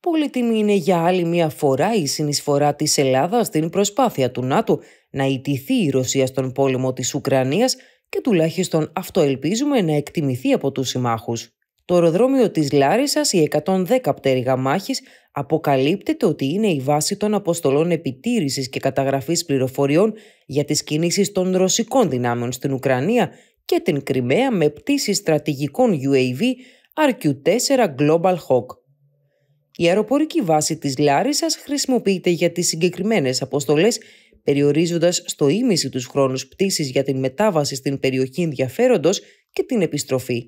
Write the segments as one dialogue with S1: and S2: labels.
S1: Πολύτιμη είναι για άλλη μια φορά η συνεισφορά της Ελλάδας στην προσπάθεια του ΝΑΤΟ να ιτηθεί η Ρωσία στον πόλεμο της Ουκρανίας και τουλάχιστον αυτό ελπίζουμε να εκτιμηθεί από τους συμμάχους. Το αεροδρόμιο της Λάρισας, η 110 πτέρυγα μάχης, αποκαλύπτεται ότι είναι η βάση των αποστολών επιτήρησης και καταγραφής πληροφοριών για τις κινήσεις των ρωσικών δυνάμεων στην Ουκρανία και την Κρυμαία με πτήσεις στρατηγικών UAV RQ-4 Global Hawk. Η αεροπορική βάση της Λάρισας χρησιμοποιείται για τις συγκεκριμένες αποστολές, περιορίζοντας στο ίμιση τους χρόνους πτήσης για την μετάβαση στην περιοχή ενδιαφέροντος και την επιστροφή.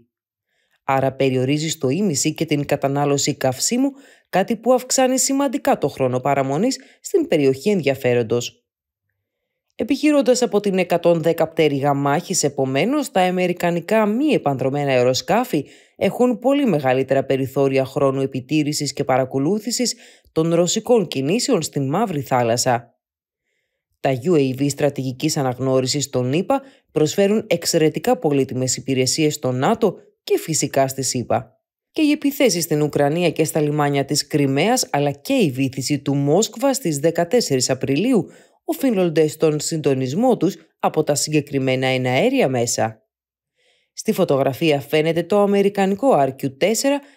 S1: Άρα περιορίζει στο ίμιση και την κατανάλωση καυσίμου, κάτι που αυξάνει σημαντικά το χρόνο παραμονής στην περιοχή ενδιαφέροντος. Επιχειρώντας από την 110 πτέρυγα μάχης, επομένως, τα αμερικανικά μη επανδρομένα αεροσκάφη έχουν πολύ μεγαλύτερα περιθώρια χρόνου επιτήρησης και παρακολούθησης των ρωσικών κινήσεων στη Μαύρη Θάλασσα. Τα UAV στρατηγικής αναγνώρισης των ΗΠΑ προσφέρουν εξαιρετικά πολύτιμες υπηρεσίες στο ΝΑΤΟ και φυσικά στη ΣΥΠΑ και οι επιθέσεις στην Ουκρανία και στα λιμάνια της Κρυμαίας αλλά και η βήθηση του Μόσκβα στις 14 Απριλίου οφείλονται στον συντονισμό τους από τα συγκεκριμένα εναέρια μέσα. Στη φωτογραφία φαίνεται το αμερικανικό RQ-4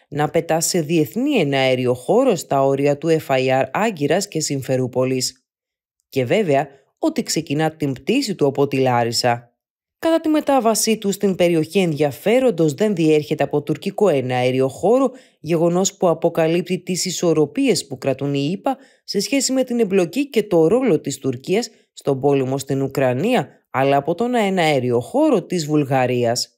S1: να πετά σε διεθνή εναέριο χώρο στα όρια του FIR Άγκυρας και Συμφερούπολης. Και βέβαια ότι ξεκινά την πτήση του από τη Λάρισα. Κατά τη μετάβασή του στην περιοχή ενδιαφέροντος δεν διέρχεται από τουρκικό αέριο χώρο, γεγονός που αποκαλύπτει τις ισορροπίες που κρατούν οι ΗΠΑ σε σχέση με την εμπλοκή και το ρόλο της Τουρκίας στον πόλεμο στην Ουκρανία, αλλά από τον αέριο χώρο της Βουλγαρίας.